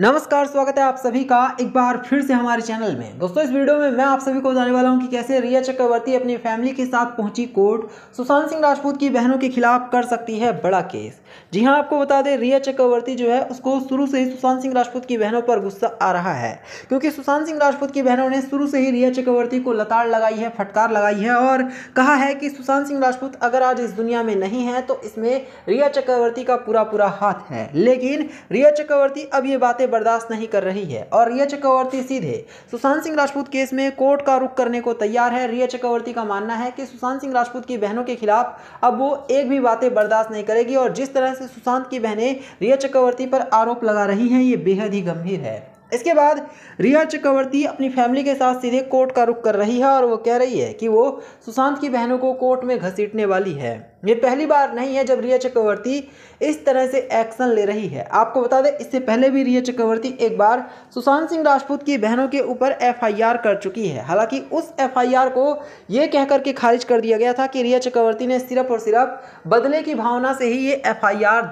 नमस्कार स्वागत है आप सभी का एक बार फिर से हमारे चैनल में दोस्तों इस वीडियो में मैं आप सभी को बताने वाला हूं कि कैसे रिया चक्रवर्ती अपनी फैमिली के साथ पहुंची कोर्ट सुशांत सिंह राजपूत की बहनों के खिलाफ कर सकती है बड़ा केस जी हां आपको बता दें रिया चक्रवर्ती जो है उसको शुरू से ही सुशांत सिंह राजपूत की बहनों पर गुस्सा आ रहा है क्योंकि सुशांत सिंह राजपूत की बहनों ने शुरू से ही रिया चक्रवर्ती को लताड़ लगाई है फटकार लगाई है और कहा है कि सुशांत सिंह राजपूत अगर आज इस दुनिया में नहीं है तो इसमें रिया चक्रवर्ती का पूरा पूरा हाथ है लेकिन रिया चक्रवर्ती अब ये बातें बर्दाश्त नहीं कर रही है और रिया चक्रवर्ती सीधे सुशांत सिंह राजपूत केस में कोर्ट का रुख करने को तैयार है रिया चक्रवर्ती का मानना है कि सुशांत सिंह राजपूत की बहनों के खिलाफ अब वो एक भी बातें बर्दाश्त नहीं करेगी और जिस तरह से सुशांत की बहनें रिया चक्रवर्ती पर आरोप लगा रही हैं ये बेहद ही गंभीर है इसके बाद रिया चक्रवर्ती अपनी फैमिली के साथ सीधे कोर्ट का रुख कर रही है और वो कह रही है कि वो सुशांत की बहनों को कोर्ट में घसीटने वाली है ये पहली बार नहीं है जब रिया चक्रवर्ती इस तरह से एक्शन ले रही है आपको बता दें इससे पहले भी रिया चक्रवर्ती एक बार सुशांत सिंह राजपूत की बहनों के ऊपर एफआईआर कर चुकी है हालांकि उस एफआईआर को ये कहकर के खारिज कर दिया गया था कि रिया चक्रवर्ती ने सिर्फ और सिर्फ बदले की भावना से ही ये एफ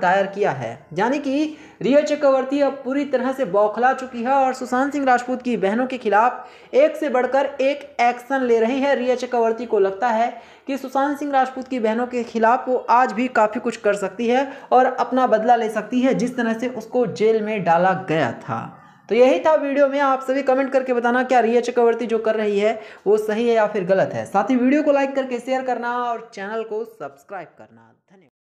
दायर किया है यानी कि रिया चक्रवर्ती अब पूरी तरह से बौखला चुकी है और सुशांत सिंह राजपूत की बहनों के खिलाफ एक से बढ़कर एक एक्शन ले रही है रिया चक्रवर्ती को लगता है कि सुशांत सिंह राजपूत की बहनों के खिलाफ वो आज भी काफ़ी कुछ कर सकती है और अपना बदला ले सकती है जिस तरह से उसको जेल में डाला गया था तो यही था वीडियो में आप सभी कमेंट करके बताना क्या रिया चक्रवर्ती जो कर रही है वो सही है या फिर गलत है साथ ही वीडियो को लाइक करके शेयर करना और चैनल को सब्सक्राइब करना धन्यवाद